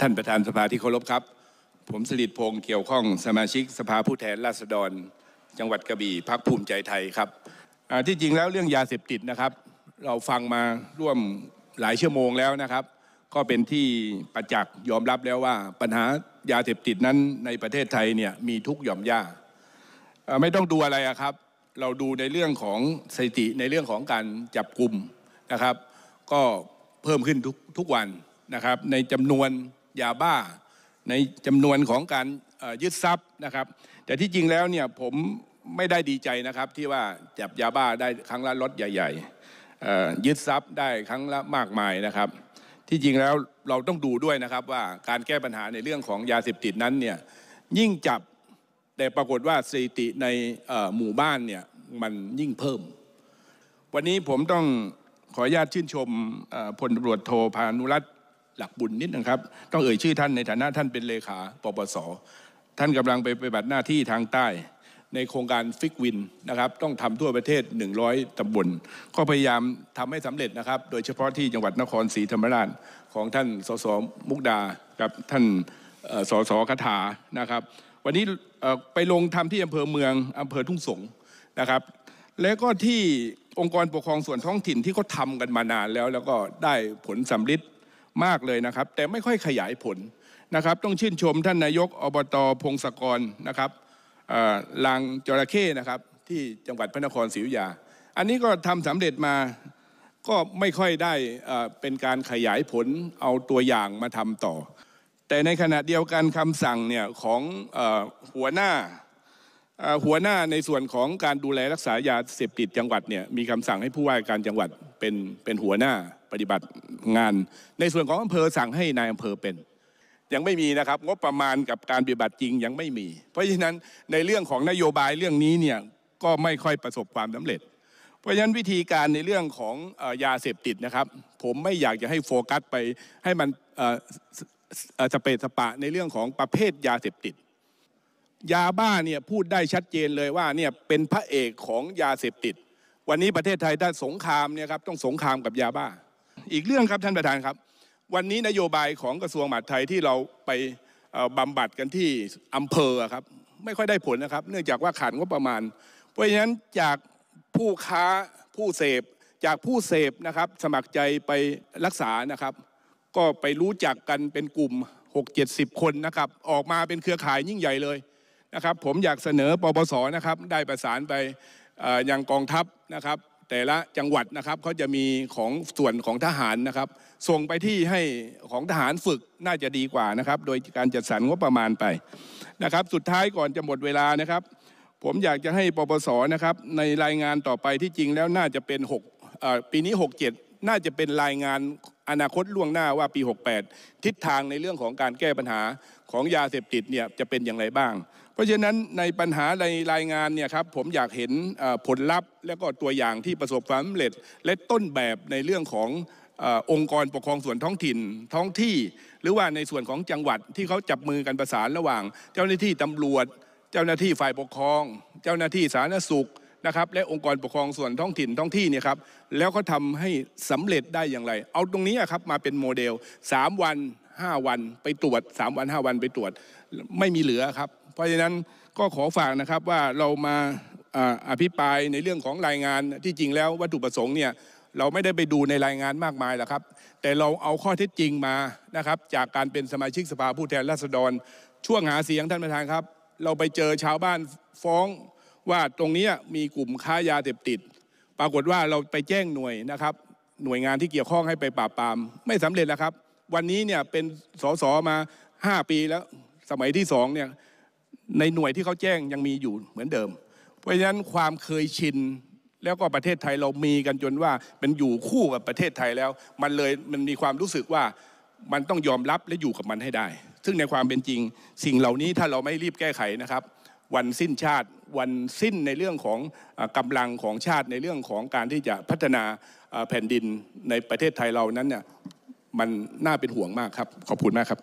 ท่านประธานสภาที่เคารพครับ ผมสลิดพงษ์เกี่ยวข้องสมาชิกสภาผู้แทนราษฎร จังหวัดกระบี่พักภูมิใจไทยครับที่จริงแล้วเรื่องยาเสพติดนะครับ เราฟังมาร่วมหลายชั่วโมงแล้วนะครับ ก็เป็นที่ประจักษ์ยอมรับแล้วว่า ปัญหายาเสพติดนั้นในประเทศไทยเนี่ยมีทุกหย่อมย่าไม่ต้องดูอะไรครับเราดูในเรื่องของสถิติในเรื่องของการจับกลุ่มนะครับ ก็เพิ่มขึ้นทุกทุกวันนะครับในจำนวนยาบ้าในจำนวนของการยึดทรัพย์นะครับแต่ที่จริงแล้วเนี่ยผมไม่ได้ดีใจนะครับที่ว่าจับยาบ้าได้ครั้งละรถใหญ่ๆยึดทรัพย์ได้ครั้งละมากมายนะครับที่จริงแล้วเราต้องดูด้วยนะครับว่าการแก้ปัญหาในเรื่องของยาเสพติดนั้นเนี่ยยิ่งจับแต่ปรากฏว่าสถิติในหมู่บ้านเนี่ยมันยิ่งเพิ่ม วันนี้ผมต้องขออนุญาตชื่นชมพลตำรวจโทพานุรัตน์หลักบุญนิดนึงครับ ต้องเอ่ยชื่อท่านในฐานะท่านเป็นเลขาปปส ท่านกำลังไปปฏิบัติหน้าที่ทางใต้ในโครงการฟิกวินนะครับ ต้องทำทั่วประเทศ 100 ตำบล ก็พยายามทำให้สำเร็จนะครับ โดยเฉพาะที่จังหวัดนครศรีธรรมราชของท่านสส มุกดา กับท่านสสคาถานะครับ วันนี้ไปลงทำที่อำเภอเมืองอำเภอทุ่งสงนะครับ แล้วก็ที่องค์กรปกครองส่วนท้องถิ่นที่เขาทากันมานานแล้วแล้วก็ได้ผลสำลิดมากเลยนะครับ แต่ไม่ค่อยขยายผล นะครับ ต้องชื่นชมท่านนายกอบตพงศกรนะครับลังจระเข้นะครับ ที่จังหวัดพระนครศรีอยุธยาอันนี้ก็ทำสำเร็จมาก็ไม่ค่อยได้เป็นการขยายผลเอาตัวอย่างมาทำต่อ แต่ในขณะเดียวกันคำสั่งเนี่ย ของหัวหน้าหัวหน้าในส่วนของการดูแลรักษายาเสพติดจังหวัดเนี่ยมีคำสั่งให้ผู้ว่าการจังหวัดเป็นเป็นหัวหน้าปฏิบัติงาน ในส่วนของอำเภอสั่งให้นายอำเภอเป็นยังไม่มีนะครับ งบประมาณกับการปฏิบัติจริงยังไม่มี เพราะฉะนั้นในเรื่องของนโยบายเรื่องนี้เนี่ยก็ไม่ค่อยประสบความสำเร็จ เพราะฉะนั้นวิธีการในเรื่องของยาเสพติดนะครับ ผมไม่อยากจะให้โฟกัสไปให้มันสเปสปะในเรื่องของประเภทยาเสพติดยาบ้าเนี่ยพูดได้ชัดเจนเลยว่าเนี่ยเป็นพระเอกของยาเสพติด วันนี้ประเทศไทยถ้าสงครามเนี่ยครับต้องสงครามกับยาบ้า อีกเรื่องครับ ท่านประธานครับ วันนี้นโยบายของกระทรวงมหาดไทยที่เราไปบำบัดกันที่อำเภอครับไม่ค่อยได้ผลนะครับ เนื่องจากว่าขาดงบประมาณ เพราะฉะนั้นจากผู้ค้าผู้เสพ จากผู้เสพนะครับสมัครใจไปรักษานะครับ ก็ไปรู้จักกันเป็นกลุ่ม 6-70คนนะครับ ออกมาเป็นเครือข่ายยิ่งใหญ่เลยนะครับผมอยากเสนอปปสนะครับได้ประสานไปยังกองทัพนะครับแต่ละจังหวัดนะครับเขาจะมีของส่วนของทหารนะครับส่งไปที่ให้ของทหารฝึกน่าจะดีกว่านะครับโดยการจัดสรรงบประมาณไปนะครับสุดท้ายก่อนจะหมดเวลานะครับผมอยากจะให้ปปสนะครับในรายงานต่อไปที่จริงแล้วน่าจะเป็น6ปีนี้ 67 น่าจะเป็นรายงานอนาคตล่วงหน้าว่าปี 68 ทิศทางในเรื่องของการแก้ปัญหาของยาเสพติดเนี่ยจะเป็นอย่างไรบ้าง เพราะฉะนั้นในปัญหาในรายงานเนี่ยครับผมอยากเห็นผลลัพธ์ และก็ตัวอย่างที่ประสบความสำเร็จและต้นแบบในเรื่องขององค์กรปกครองส่วนท้องถิ่นท้องที่หรือว่าในส่วนของจังหวัดที่เขาจับมือกันประสานระหว่าง เจ้าหน้าที่ตำรวจ เจ้าหน้าที่ฝ่ายปกครอง เจ้าหน้าที่สาธารณสุขนะครับและองค์กรปกครองส่วนท้องถิ่นท้องที่เนี่ยครับแล้วก็ทำให้สำเร็จได้อย่างไร เอาตรงนี้ครับมาเป็นโมเดล 3 วัน 5 วันไปตรวจ3วัน5วันไปตรวจไม่มีเหลือครับเพราะฉะนั้นก็ขอฝากนะครับว่าเรามาอภิปรายในเรื่องของรายงานที่จริงแล้ววัตถุประสงค์เนี่ยเราไม่ได้ไปดูในรายงานมากมายหรอกครับแต่เราเอาข้อเท็จจริงมานะครับจากการเป็นสมาชิกสภาผู้แทนราษฎรช่วงหาเสียงท่านประธานครับเราไปเจอชาวบ้านฟ้องว่าตรงนี้มีกลุ่มค้ายาเสพติด ปรากฏว่าเราไปแจ้งหน่วยนะครับ หน่วยงานที่เกี่ยวข้องให้ไปปราบปรามไม่สำเร็จแล้วครับ วันนี้เนี่ยเป็นสสมา 5 ปีแล้วสมัยที่สองเนี่ยในหน่วยที่เขาแจ้งยังมีอยู่เหมือนเดิม เพราะฉะนั้นความเคยชินแล้วก็ประเทศไทยเรามีกันจนว่าเป็นอยู่คู่กับประเทศไทยแล้ว มันเลยมันมีความรู้สึกว่ามันต้องยอมรับและอยู่กับมันให้ได้ ซึ่งในความเป็นจริงสิ่งเหล่านี้ถ้าเราไม่รีบแก้ไขนะครับวันสิ้นชาติวันสิ้นในเรื่องของกำลังของชาติในเรื่องของการที่จะพัฒนาแผ่นดินในประเทศไทยเรานั้นเนี่ยมันน่าเป็นห่วงมากครับขอบคุณมากครับ